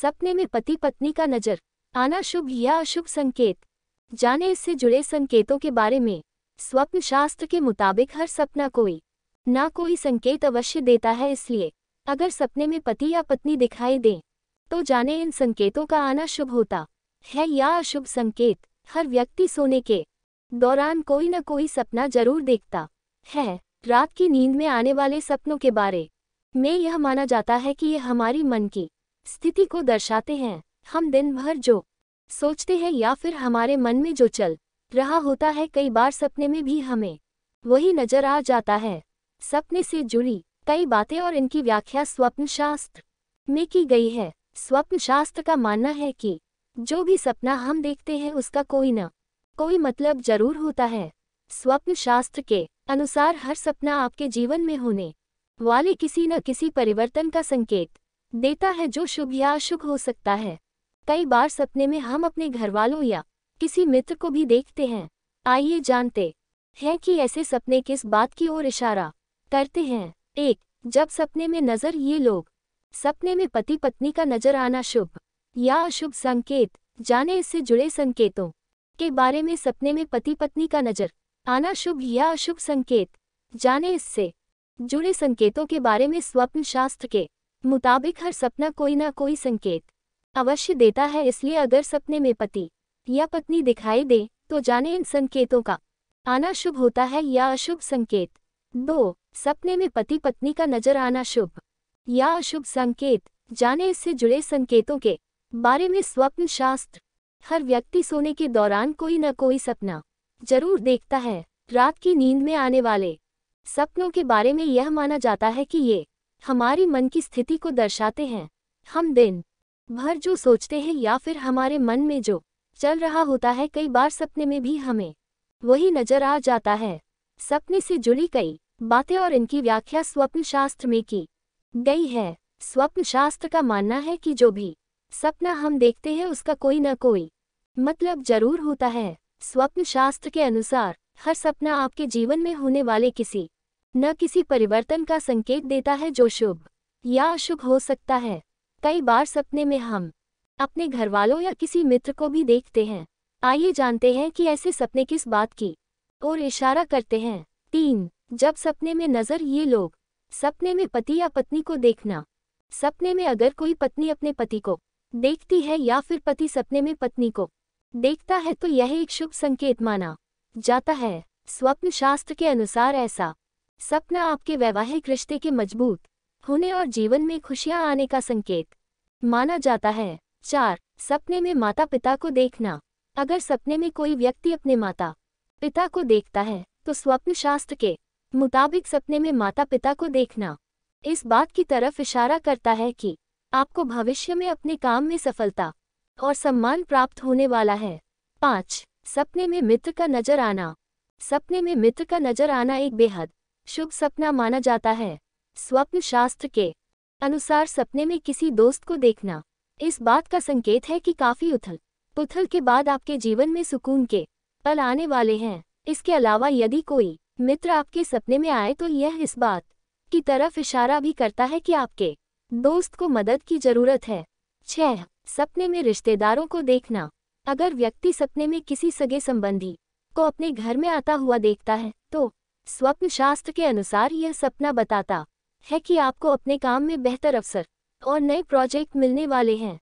सपने में पति पत्नी का नजर आना शुभ या अशुभ संकेत जाने इससे जुड़े संकेतों के बारे में स्वप्न शास्त्र के मुताबिक हर सपना कोई ना कोई संकेत अवश्य देता है इसलिए अगर सपने में पति या पत्नी दिखाई दें तो जाने इन संकेतों का आना शुभ होता है या अशुभ संकेत हर व्यक्ति सोने के दौरान कोई न कोई सपना जरूर देखता है रात की नींद में आने वाले सपनों के बारे में यह माना जाता है कि यह हमारी मन की स्थिति को दर्शाते हैं हम दिन भर जो सोचते हैं या फिर हमारे मन में जो चल रहा होता है कई बार सपने में भी हमें वही नजर आ जाता है सपने से जुड़ी कई बातें और इनकी व्याख्या स्वप्न शास्त्र में की गई है स्वप्न शास्त्र का मानना है कि जो भी सपना हम देखते हैं उसका कोई न कोई मतलब जरूर होता है स्वप्न शास्त्र के अनुसार हर सपना आपके जीवन में होने वाले किसी न किसी परिवर्तन का संकेत देता है जो शुभ या अशुभ हो सकता है कई बार सपने में हम अपने घर वालों या किसी मित्र को भी देखते हैं आइए जानते हैं कि ऐसे सपने किस बात की ओर इशारा करते हैं एक जब सपने में नजर ये लोग सपने में पति पत्नी का नजर आना शुभ या अशुभ संकेत जाने इससे जुड़े संकेतों के बारे में सपने में पति पत्नी का नजर आना शुभ या अशुभ संकेत जाने इससे जुड़े संकेतों के बारे में स्वप्न शास्त्र के मुताबिक हर सपना कोई ना कोई संकेत अवश्य देता है इसलिए अगर सपने में पति या पत्नी दिखाई दे तो जाने इन संकेतों का आना शुभ होता है या अशुभ संकेत दो सपने में पति पत्नी का नजर आना शुभ या अशुभ संकेत जाने इससे जुड़े संकेतों के बारे में स्वप्न शास्त्र हर व्यक्ति सोने के दौरान कोई न कोई सपना जरूर देखता है रात की नींद में आने वाले सपनों के बारे में यह माना जाता है कि ये हमारे मन की स्थिति को दर्शाते हैं हम दिन भर जो सोचते हैं या फिर हमारे मन में जो चल रहा होता है कई बार सपने में भी हमें वही नजर आ जाता है सपने से जुड़ी कई बातें और इनकी व्याख्या स्वप्न शास्त्र में की गई है स्वप्न शास्त्र का मानना है कि जो भी सपना हम देखते हैं उसका कोई न कोई मतलब जरूर होता है स्वप्न शास्त्र के अनुसार हर सपना आपके जीवन में होने वाले किसी न किसी परिवर्तन का संकेत देता है जो शुभ या अशुभ हो सकता है कई बार सपने में हम अपने घर वालों या किसी मित्र को भी देखते हैं आइए जानते हैं कि ऐसे सपने किस बात की और इशारा करते हैं तीन जब सपने में नजर ये लोग सपने में पति या पत्नी को देखना सपने में अगर कोई पत्नी अपने पति को देखती है या फिर पति सपने में पत्नी को देखता है तो यह एक शुभ संकेत माना जाता है स्वप्न शास्त्र के अनुसार ऐसा सपना आपके वैवाहिक रिश्ते के मजबूत होने और जीवन में खुशियां आने का संकेत माना जाता है चार सपने में माता पिता को देखना अगर सपने में कोई व्यक्ति अपने माता पिता को देखता है तो स्वप्न शास्त्र के मुताबिक सपने में माता पिता को देखना इस बात की तरफ इशारा करता है कि आपको भविष्य में अपने काम में सफलता और सम्मान प्राप्त होने वाला है पाँच सपने में मित्र का नजर आना सपने में मित्र का नजर आना एक बेहद शुभ सपना माना जाता है स्वप्न शास्त्र के अनुसार सपने में किसी दोस्त को देखना इस बात का संकेत है कि काफी उथल पुथल के बाद आपके जीवन में सुकून के पल आने वाले हैं इसके अलावा यदि कोई मित्र आपके सपने में आए तो यह इस बात की तरफ इशारा भी करता है कि आपके दोस्त को मदद की जरूरत है छह सपने में रिश्तेदारों को देखना अगर व्यक्ति सपने में किसी सगे संबंधी को अपने घर में आता हुआ देखता है तो स्वप्न शास्त्र के अनुसार यह सपना बताता है कि आपको अपने काम में बेहतर अवसर और नए प्रोजेक्ट मिलने वाले हैं